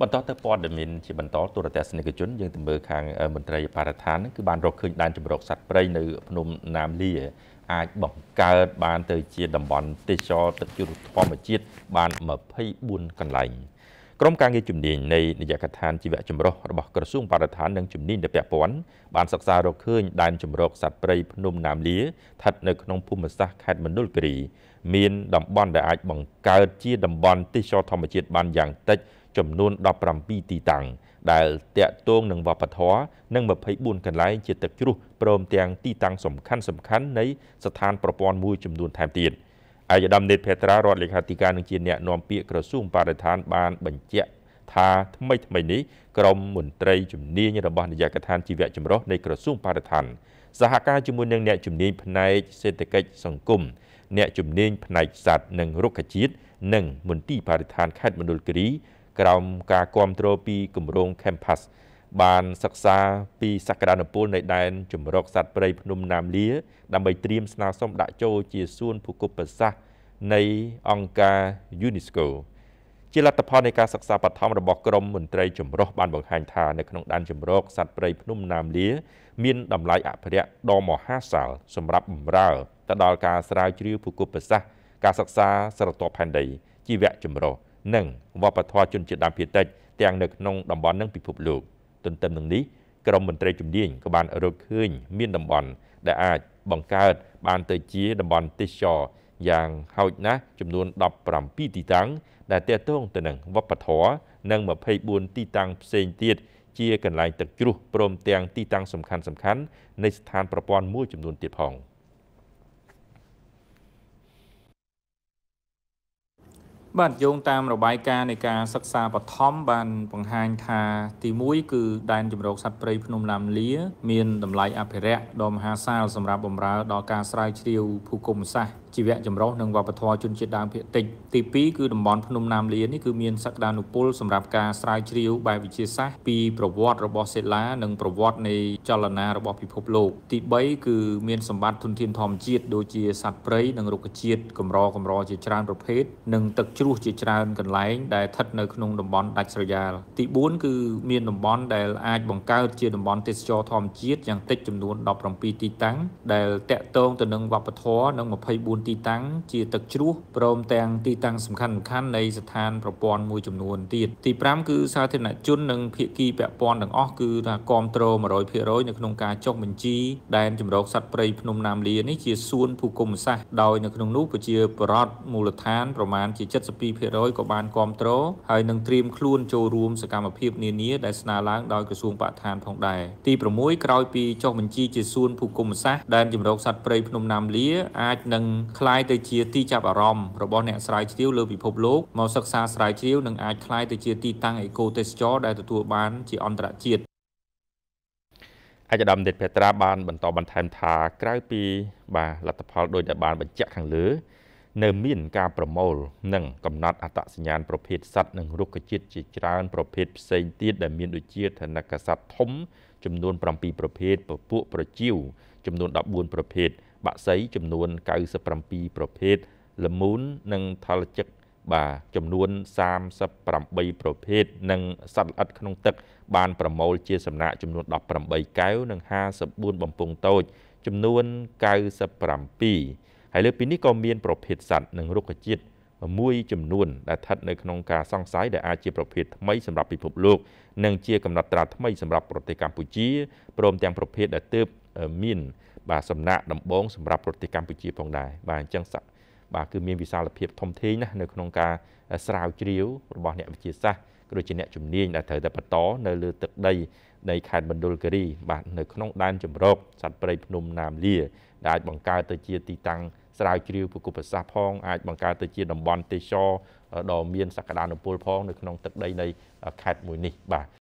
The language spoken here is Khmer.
បន្តទៅព័ត៌មានជាបន្តទូរទស្សនិកជនយើងទៅមើលខាងមន្ត្រីបរិស្ថានគឺបានរកឃើញដែនជម្រកសត្វព្រៃនៅភ្នំណាមលីអាចបង្កើតបានទៅជាតំបន់ទេសចរទឹកជ្រោះធម្មជាតិបាន24កន្លែងក្រុមការងារជំនាញនៃនាយកដ្ឋានជីវៈចម្រុះរបស់ក្រសួងបរិស្ថាននិងជំនាញដែលពាក់ព័ន្ធបានសិក្សារកឃើញដែនជម្រកសត្វព្រៃភ្នំណាមលាស្ថិតនៅក្នុងភូមិសាស្ត្រខេត្តមណ្ឌលគិរីមានតំបន់ដែលអាចបង្កើតជាតំបន់ទេសចរធម្មជាតិបានយ៉ាង តិចចំនួន17ទីតាំងដែលតាក់ទងនឹងវប្បធម៌និង24កន្លែងជាទឹកជ្រោះព្រមទាំងទីតាំងសំខាន់សំខាន់នៃស្ថានប្រព័ន្ធមួយចំនួនថែមទៀតអាយដាមនេតភេត្រារដ្ឋលេខាធិការនឹងជាអ្នកនាំពាក្យក្រសួងបរិស្ថានបានបញ្ជាក់ថាថ្មីថ្មីនេះក្រមមន្ត្រីជំនាញរបស់នាយកដ្ឋានជីវៈចម្រុះនៃក្រសួងបរិស្ថាន សហការជាមួយនឹងអ្នកជំនាញផ្នែកសេដ្ឋកិច្ចសង្គមអ្នកជំនាញផ្នែកសត្វនិងរុក្ខជាតិនិងមន្ទីរបរិស្ថានខេត្តមណ្ឌលគិរីក្រោមការគ្រប់គ្រងពីគម្រោង Campus បានសិក្សាពីសក្តានុពល នៃដែនជំរកសត្វព្រៃភ្នំណាមលា ដើម្បីត្រៀមស្នើសុំដាក់ចូលជាសួនភូកុបសាសនៃអង្គការ UNESCO ជាលទ្ធផលនៃការសិក្សាបឋមរបស់ក្រមមន្ត្រីចម្រុះបានបង្ហាញថានៅក្នុងដែនចម្រោកសត្វព្រៃភ្នំណាមលា មានតម្លៃអភិរក្សដ៏មហាសាល សម្រាប់បម្រើទៅដល់ការស្រាវជ្រាវភូគពសាស្ត្រការសិក្សាស្រទាប់ផែនដីជីវៈចម្រុះនិងវប្បធម៌ជនជាតិដើមភាគតិចទាំងនៅក្នុងតំបន់និងពិភពលោកទន្ទឹមនឹងនេះក្រមមន្ត្រីជំនាញក៏បានរកឃើញមានតំបន់ ដែលអាចបង្កើត បានទៅជាតំបន់ទេសចរយ៉ាងហោចណាស់ចំនួន17ទីតាំងដែលទាក់ទងទៅនឹងវប្បធម៌និង24ទីតាំងផ្សេងទៀតជាកន្លែងទឹកជ្រោះព្រមទាំងទីតាំងសំខាន់ៗនៃស្ថានប្រព័ន្ធមួយចំនួនទៀតផង។បាទយោងតាមរបាយការណ៍នៃការសិក្សាបឋមបានបង្ហាញថាទី1គឺ ដែនជំរកសត្វព្រៃភ្នំឡាមលា មានតម្លៃអភិរក្សដ៏មហាសាលសម្រាប់បម្រើដល់ការស្រាវជ្រាវភូកុំសាស្ត្រជីវៈចម្រុះនិងវប្បធម៌ជនជាតិដើមភាគតិចទី2គឺតំបន់ភ្នំណាមលៀននេះគឺមានសក្តានុពលសម្រាប់ការស្រាវជ្រាវ បែបវិទ្យាសាស្ត្រពីប្រវត្តិរបស់សិលានិងប្រវត្តិនៃចលនារបស់ពិភពលោកទី3គឺមានសម្បត្តិធនធានធម្មជាតិដូចជាសត្វព្រៃនិងរុក្ខជាតិកម្រកម្រជាច្រើនប្រភេទនិងទឹកជ្រោះជាច្រើនកន្លែងដែលស្ថិតនៅក្នុងតំបន់ដាច់ស្រយាលទី4គឺមានតំបន់ដែលអាចបង្កើតជាតំបន់ទេសចរធម្មជាតិយ៉ាងតិចចំនួន17ទីតាំងដែលតាក់ទងទៅនឹងវប្បធម៌និង24ទីតាំងជាទឹកជ្រោះព្រមទាំងទីតាំងសំខាន់ៗនៃស្ថានប្រព័ន្ធមួយចំនួនទៀតទី5គឺសាធារណជននិងភាគីពាក់ព័ន្ធទាំងអស់គឺថាគ្រប់គ្រង100%នៅក្នុងការចុះបញ្ជីដែនជំរកសត្វព្រៃភ្នំណាមលានេះជាសួនភូកុំសាស្ត្រដោយនៅក្នុងនោះប្រជា ប្រដ្ឋមូលដ្ឋានប្រមាណជា72%ក៏បានគ្រប់គ្រងហើយនឹងត្រៀមខ្លួនចូលរួម សកម្មភាពនានាដែលស្នើឡើងដោយក្រសួងបរិស្ថានផងដែរទី6ក្រោយពីចុះបញ្ជីជាសួនភូកុំសាស្ត្រដែនជំរកសត្វព្រៃភ្នំណាមលាអាចនឹងคล้ายទៅជាទីចាប់អារម្មណ៍របស់អ្នកស្រាវជ្រាវលើពិភពលោកមកសិក្សាស្រាវជ្រាវនិងអាចคล้ายទៅជាទីតាំងអេកូទេសចរដែលទទួលបានជាអន្តរជាតិអាយដាមដេតភេត្រាបានបន្តបន្ថែមថាក្រៅពីបាទលទ្ធផលដូចដែលបានបញ្ជាក់ខាងលើ នៅមានការប្រមូលនិងកំណត់អត្តសញ្ញាណប្រភេទសត្វនិងរុក្ខជាតិជាច្រើនប្រភេទផ្សេងទៀតដែលមានដូចជាធនកសត្វធំ ចំនួន7ប្រភេទពពួកប្រជីវចំនួន14ប្រភេទបាក់សីចំនួន97ប្រភេទល្មូននិងថលជិកបាទចំនួន38ប្រភេទនិងសត្វល្អិតក្នុងទឹកបានប្រមូល ជាសំណាក់ចំនួន18កែវនិង54បំពង់តូច ចំនួន97ហើយលើពីនេះក៏មាន ប្រភេទសត្វនិងរុក្ខជាតិមួយចំនួនដែលស្ថិតនៅក្នុងការសង្ស័យដែលអាចជាប្រភេទថ្មីសម្រាប់ពិភពលោក និងជាកំណត់ត្រាថ្មីសម្រាប់ប្រទេសកម្ពុជាព្រមទាំងប្រភេទដែលទើបមាន បាទសំណាក់ដំបងសម្រាប់ប្រទេសកម្ពុជាផងដែរបាទអញ្ចឹងបាទគឺមានវិសាលភាពធំធេងណាស់នៅក្នុងការស្រាវជ្រាវរបស់អ្នកវិទ្យាសាស្ត្រក៏ដូចជាអ្នកជំនាញដែលត្រូវតែបន្តនៅលើទឹកដីនៃខេត្តមណ្ឌលគិរីបាទនៅក្នុងដែនជំរកសត្វព្រៃភ្នំណាមលា ដែលអាចបង្កើតទៅជាទីតាំងស្រាវជ្រាវប្រកបសាសផងអាចបង្កើតទៅជាតំបន់ទេសចរដ៏មានសក្តានុពលផងនៅក្នុងទឹកដីនៃខេត្តមួយនេះបាទ